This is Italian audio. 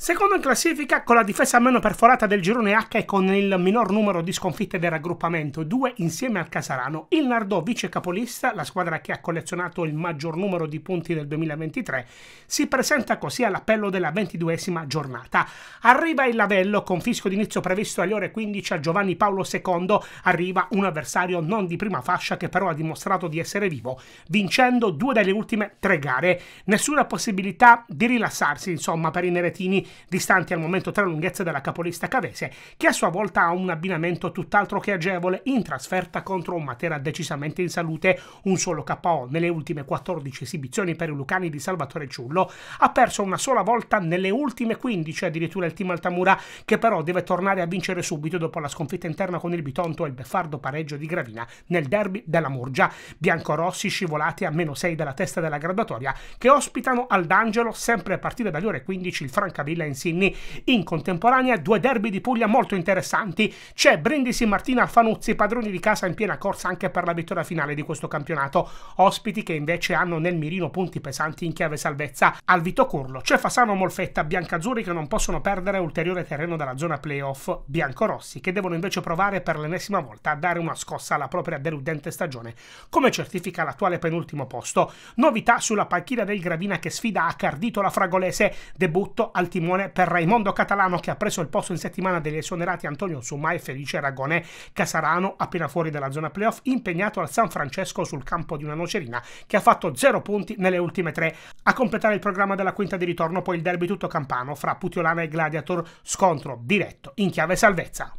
Secondo in classifica, con la difesa meno perforata del girone H e con il minor numero di sconfitte del raggruppamento, due insieme al Casarano, il Nardò vice capolista, la squadra che ha collezionato il maggior numero di punti del 2023, si presenta così all'appello della ventiduesima giornata. Arriva il Lavello con fisco d'inizio previsto alle ore 15 a Giovanni Paolo II, arriva un avversario non di prima fascia che però ha dimostrato di essere vivo, vincendo due delle ultime tre gare. Nessuna possibilità di rilassarsi, insomma, per i neretini distanti al momento tre lunghezze dalla capolista Cavese, che a sua volta ha un abbinamento tutt'altro che agevole in trasferta contro un Matera decisamente in salute, un solo KO nelle ultime 14 esibizioni per i Lucani di Salvatore Ciullo, ha perso una sola volta nelle ultime 15 addirittura il team Altamura, che però deve tornare a vincere subito dopo la sconfitta interna con il Bitonto e il beffardo pareggio di Gravina nel derby della Murgia. Biancorossi scivolati a meno 6 dalla testa della graduatoria, che ospitano al D'Angelo sempre a partire dalle ore 15 il Francavilla L'Aquila in Sinni. In contemporanea due derby di Puglia molto interessanti. C'è Brindisi e Martina Fanuzzi, padroni di casa in piena corsa anche per la vittoria finale di questo campionato. Ospiti che invece hanno nel mirino punti pesanti in chiave salvezza. Al Vito Curlo c'è Fasano Molfetta, Biancazzurri che non possono perdere ulteriore terreno dalla zona playoff. Biancorossi che devono invece provare per l'ennesima volta a dare una scossa alla propria deludente stagione, come certifica l'attuale penultimo posto. Novità sulla panchina del Gravina che sfida a Cardito la Fragolese, debutto al team Simone per Raimondo Catalano che ha preso il posto in settimana degli esonerati Antonio Sumai, Felice Ragonè, Casarano appena fuori dalla zona playoff, impegnato al San Francesco sul campo di una nocerina che ha fatto 0 punti nelle ultime tre. A completare il programma della quinta di ritorno poi il derby tutto campano fra Putiolana e Gladiator, scontro diretto in chiave salvezza.